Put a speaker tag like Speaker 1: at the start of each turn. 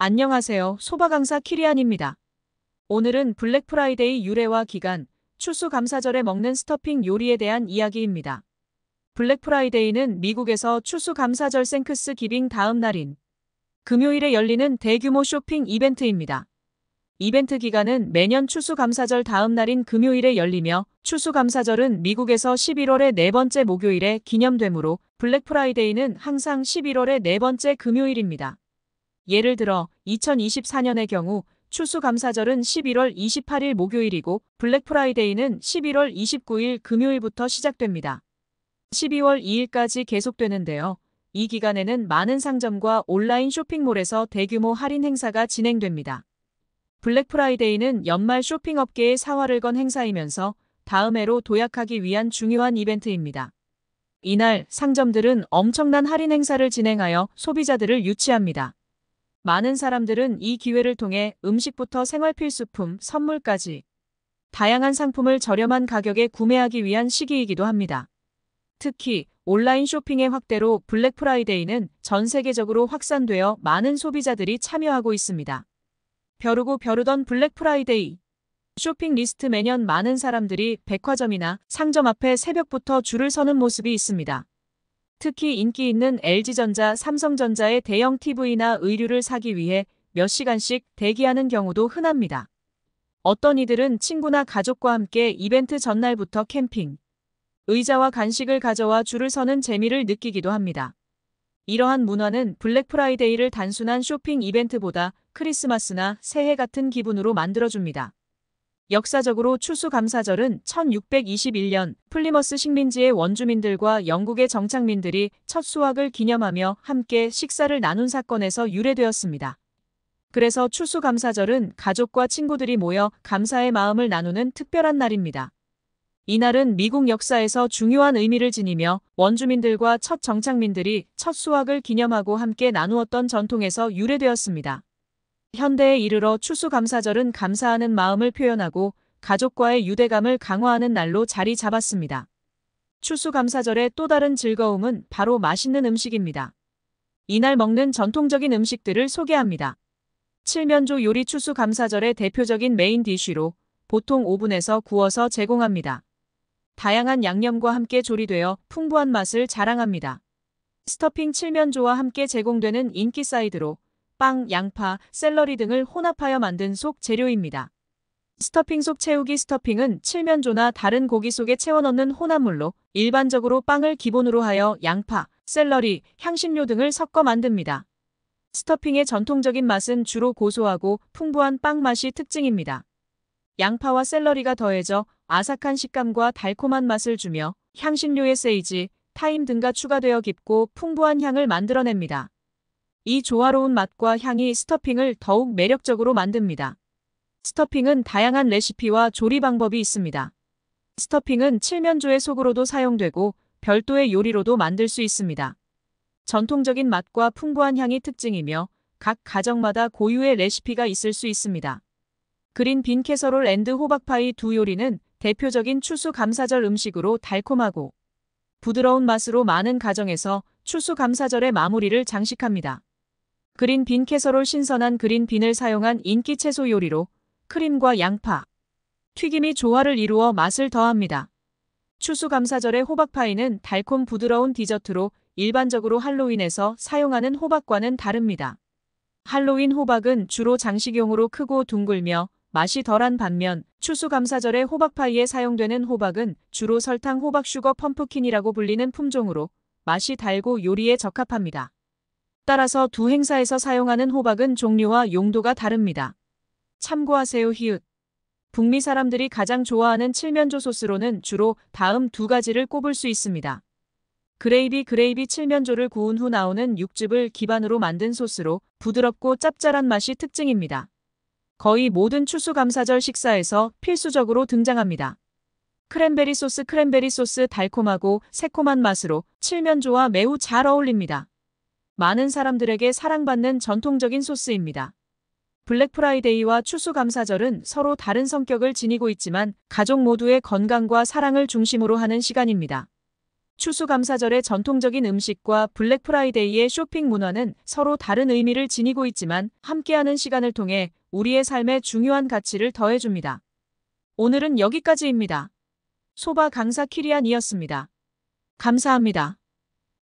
Speaker 1: 안녕하세요. 소바 강사 키리안입니다. 오늘은 블랙 프라이데이 유래와 기간, 추수감사절에 먹는 스토핑 요리에 대한 이야기입니다. 블랙 프라이데이는 미국에서 추수감사절 생크스 기빙 다음 날인 금요일에 열리는 대규모 쇼핑 이벤트입니다. 이벤트 기간은 매년 추수감사절 다음 날인 금요일에 열리며 추수감사절은 미국에서 11월의 네 번째 목요일에 기념되므로 블랙 프라이데이는 항상 11월의 네 번째 금요일입니다. 예를 들어 2024년의 경우 추수감사절은 11월 28일 목요일이고 블랙프라이데이는 11월 29일 금요일부터 시작됩니다. 12월 2일까지 계속되는데요. 이 기간에는 많은 상점과 온라인 쇼핑몰에서 대규모 할인 행사가 진행됩니다. 블랙프라이데이는 연말 쇼핑업계의 사활을 건 행사이면서 다음 해로 도약하기 위한 중요한 이벤트입니다. 이날 상점들은 엄청난 할인 행사를 진행하여 소비자들을 유치합니다. 많은 사람들은 이 기회를 통해 음식부터 생활 필수품, 선물까지 다양한 상품을 저렴한 가격에 구매하기 위한 시기이기도 합니다. 특히 온라인 쇼핑의 확대로 블랙 프라이데이는 전 세계적으로 확산되어 많은 소비자들이 참여하고 있습니다. 벼르고 벼르던 블랙 프라이데이 쇼핑 리스트 매년 많은 사람들이 백화점이나 상점 앞에 새벽부터 줄을 서는 모습이 있습니다. 특히 인기 있는 LG전자, 삼성전자의 대형 TV나 의류를 사기 위해 몇 시간씩 대기하는 경우도 흔합니다. 어떤 이들은 친구나 가족과 함께 이벤트 전날부터 캠핑, 의자와 간식을 가져와 줄을 서는 재미를 느끼기도 합니다. 이러한 문화는 블랙프라이데이를 단순한 쇼핑 이벤트보다 크리스마스나 새해 같은 기분으로 만들어줍니다. 역사적으로 추수감사절은 1621년 플리머스 식민지의 원주민들과 영국의 정착민들이 첫 수확을 기념하며 함께 식사를 나눈 사건에서 유래되었습니다. 그래서 추수감사절은 가족과 친구들이 모여 감사의 마음을 나누는 특별한 날입니다. 이날은 미국 역사에서 중요한 의미를 지니며 원주민들과 첫 정착민들이 첫 수확을 기념하고 함께 나누었던 전통에서 유래되었습니다. 현대에 이르러 추수감사절은 감사하는 마음을 표현하고 가족과의 유대감을 강화하는 날로 자리 잡았습니다. 추수감사절의 또 다른 즐거움은 바로 맛있는 음식입니다. 이날 먹는 전통적인 음식들을 소개합니다. 칠면조 요리 추수감사절의 대표적인 메인 디쉬로 보통 오븐에서 구워서 제공합니다. 다양한 양념과 함께 조리되어 풍부한 맛을 자랑합니다. 스토핑 칠면조와 함께 제공되는 인기 사이드로 빵, 양파, 샐러리 등을 혼합하여 만든 속 재료입니다. 스토핑 속 채우기 스토핑은 칠면조나 다른 고기 속에 채워 넣는 혼합물로 일반적으로 빵을 기본으로 하여 양파, 샐러리, 향신료 등을 섞어 만듭니다. 스토핑의 전통적인 맛은 주로 고소하고 풍부한 빵 맛이 특징입니다. 양파와 샐러리가 더해져 아삭한 식감과 달콤한 맛을 주며 향신료의 세이지, 타임 등과 추가되어 깊고 풍부한 향을 만들어냅니다. 이 조화로운 맛과 향이 스토핑을 더욱 매력적으로 만듭니다. 스토핑은 다양한 레시피와 조리 방법이 있습니다. 스토핑은 칠면조의 속으로도 사용되고 별도의 요리로도 만들 수 있습니다. 전통적인 맛과 풍부한 향이 특징이며 각 가정마다 고유의 레시피가 있을 수 있습니다. 그린 빈 캐서롤 앤드 호박파이 두 요리는 대표적인 추수 감사절 음식으로 달콤하고 부드러운 맛으로 많은 가정에서 추수 감사절의 마무리를 장식합니다. 그린빈 캐서롤 신선한 그린빈을 사용한 인기 채소 요리로 크림과 양파, 튀김이 조화를 이루어 맛을 더합니다. 추수감사절의 호박파이는 달콤 부드러운 디저트로 일반적으로 할로윈에서 사용하는 호박과는 다릅니다. 할로윈 호박은 주로 장식용으로 크고 둥글며 맛이 덜한 반면 추수감사절의 호박파이에 사용되는 호박은 주로 설탕 호박슈거 펌프킨이라고 불리는 품종으로 맛이 달고 요리에 적합합니다. 따라서 두 행사에서 사용하는 호박은 종류와 용도가 다릅니다. 참고하세요 히읗. 북미 사람들이 가장 좋아하는 칠면조 소스로는 주로 다음 두 가지를 꼽을 수 있습니다. 그레이비 그레이비 칠면조를 구운 후 나오는 육즙을 기반으로 만든 소스로 부드럽고 짭짤한 맛이 특징입니다. 거의 모든 추수감사절 식사에서 필수적으로 등장합니다. 크랜베리 소스 크랜베리 소스 달콤하고 새콤한 맛으로 칠면조와 매우 잘 어울립니다. 많은 사람들에게 사랑받는 전통적인 소스입니다. 블랙프라이데이와 추수감사절은 서로 다른 성격을 지니고 있지만 가족 모두의 건강과 사랑을 중심으로 하는 시간입니다. 추수감사절의 전통적인 음식과 블랙프라이데이의 쇼핑 문화는 서로 다른 의미를 지니고 있지만 함께하는 시간을 통해 우리의 삶에 중요한 가치를 더해줍니다. 오늘은 여기까지입니다. 소바 강사 키리안이었습니다. 감사합니다.